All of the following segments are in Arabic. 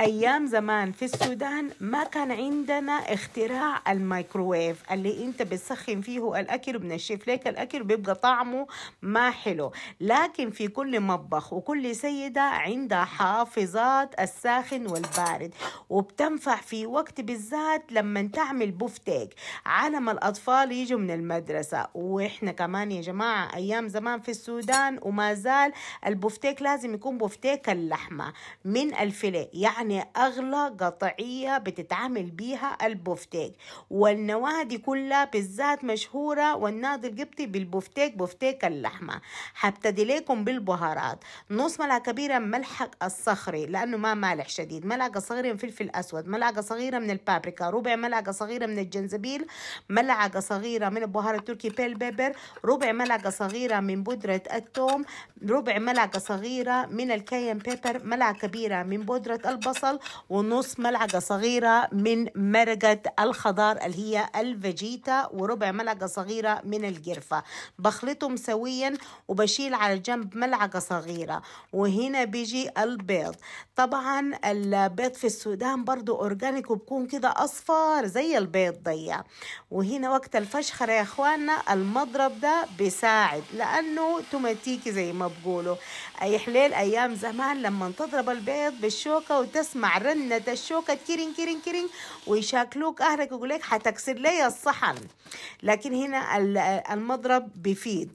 ايام زمان في السودان ما كان عندنا اختراع الميكروويف اللي انت بتسخن فيه الاكل وبنشف لك الاكل بيبقى طعمه ما حلو لكن في كل مطبخ وكل سيده عندها حافظات الساخن والبارد وبتنفع في وقت بالذات لما تعمل بوفتيك عالم الاطفال يجوا من المدرسه واحنا كمان يا جماعه ايام زمان في السودان وما زال البوفتيك لازم يكون بوفتيك اللحمه من الفيليه يعني يعني أغلى قطعية بتتعامل بيها البوفتيك والنواة دي كلها بالذات مشهورة والنادي القبطي بالبوفتيك بوفتيك اللحمة هبتدي لكم بالبهارات نص ملعقة كبيرة ملح الصخري لأنه ما مالح شديد ملعقة صغيرة من فلفل أسود ملعقة صغيرة من البابريكا ربع ملعقة صغيرة من الجنزبيل ملعقة صغيرة من البهار التركي بيل بيبر ربع ملعقة صغيرة من بودرة الثوم ربع ملعقة صغيرة من الكاين بيبر ملعقة كبيرة من بودرة البصل بصل ونص ملعقه صغيره من مرقه الخضار اللي هي الفاجيتا وربع ملعقه صغيره من القرفه بخلطهم سويا وبشيل على جنب ملعقه صغيره وهنا بيجي البيض طبعا البيض في السودان برضو اورجانيك وبكون كده اصفر زي البيض ضيع وهنا وقت الفشخره يا اخواننا المضرب ده بيساعد لانه توماتيكي زي ما بقولوا حليل ايام زمان لما تضرب البيض بالشوكه وتس تسمع رنة الشوكة كيرين كيرين كيرين ويشاكلوك أهلك ويقول لك حتكسر لي الصحن لكن هنا المضرب بيفيد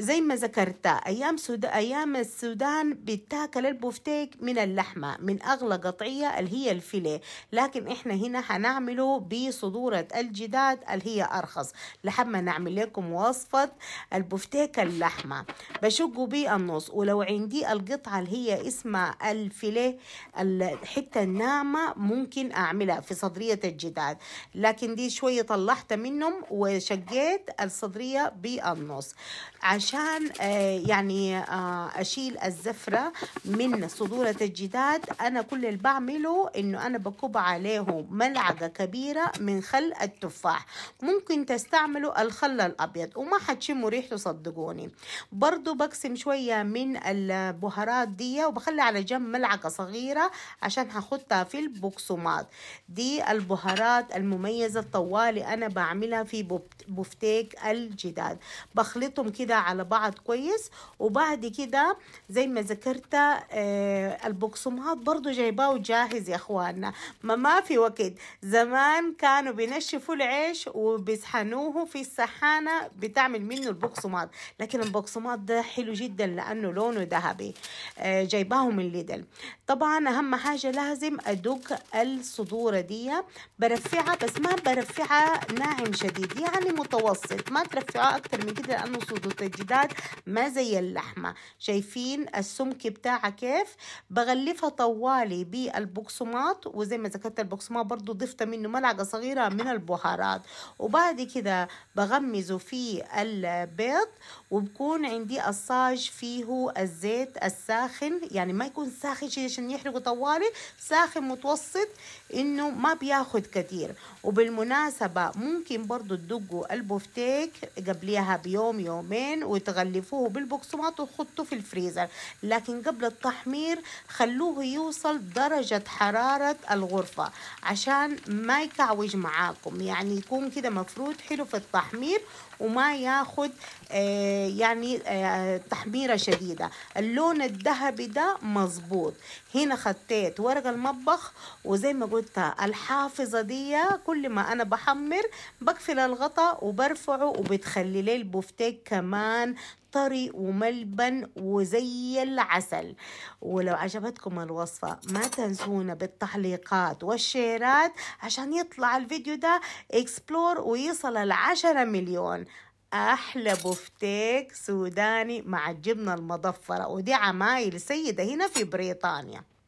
زي ما ذكرت أيام, سود... أيام السودان بتاكل البفتيك من اللحمة من أغلى قطعية اللي هي الفيليه لكن إحنا هنا هنعمله بصدورة الجداد اللي هي أرخص لحد ما نعمل لكم وصفة البفتيك اللحمة بشقه بيه النص ولو عندي القطعة اللي هي اسمها الفيليه الحتة الناعمة ممكن أعملها في صدرية الجداد لكن دي شوية طلحت منهم وشقيت الصدرية بالنص عشان علشان آه، يعني آه، أشيل الزفرة من صدورة الجداد أنا كل اللي بعمله إنه أنا بكب عليه ملعقة كبيرة من خل التفاح ممكن تستعملوا الخل الأبيض وما حتشموا ريحته صدقوني برضو بقسم شوية من البهارات دي وبخلي على جنب ملعقة صغيرة عشان هحطها في البوكسومات دي البهارات المميزة الطوالي أنا بعملها في بفتيك الجداد بخلطهم كده على على بعض كويس وبعد كده زي ما ذكرت آه، البوكسومات برضو جايباه جاهز يا اخواننا ما, ما في وقت زمان كانوا بينشفوا العيش وبيسحنوه في السحانة بتعمل منه البوكسومات لكن البوكسومات ده حلو جدا لانه لونه ذهبي آه، جايباه من ليدل طبعا اهم حاجة لازم ادق الصدورة دي برفعها بس ما برفعها ناعم شديد يعني متوسط ما ترفعها اكتر من كده لانه صدورة الجداد ما زي اللحمة شايفين السمك بتاعها كيف بغلفها طوالي بالبقسماط وزي ما ذكرت البقسماط برضو ضفت منه ملعقة صغيرة من البهارات وبعد كده بغمزه في البيض وبكون عندي الصاج فيه الزيت الساخن يعني ما يكون ساخن شيء عشان يحرقه طوالي ساخن متوسط انه ما بياخد كثير وبالمناسبة ممكن برضو تدقوا البوفتيك قبليها بيوم يومين وتغلفوه بالبقسماط وتحطوه في الفريزر لكن قبل التحمير خلوه يوصل درجة حرارة الغرفة عشان ما يكعوج معاكم يعني يكون كده مفروض حلو في التحمير وما ياخد آه، يعني آه، تحميرة شديدة اللون الذهبي ده مظبوط هنا خطيت ورق المطبخ وزي ما قلت الحافظة دي كل ما أنا بحمر بقفل الغطاء وبرفعه وبتخلي لي البوفتيك كمان كمان طري وملبن وزي العسل ولو عجبتكم الوصفة ما تنسونا بالتعليقات والشيرات عشان يطلع الفيديو ده اكسبلور ويصل العشرة مليون احلى بفتيك سوداني مع الجبنه المضفره ودي عمايل سيده هنا في بريطانيا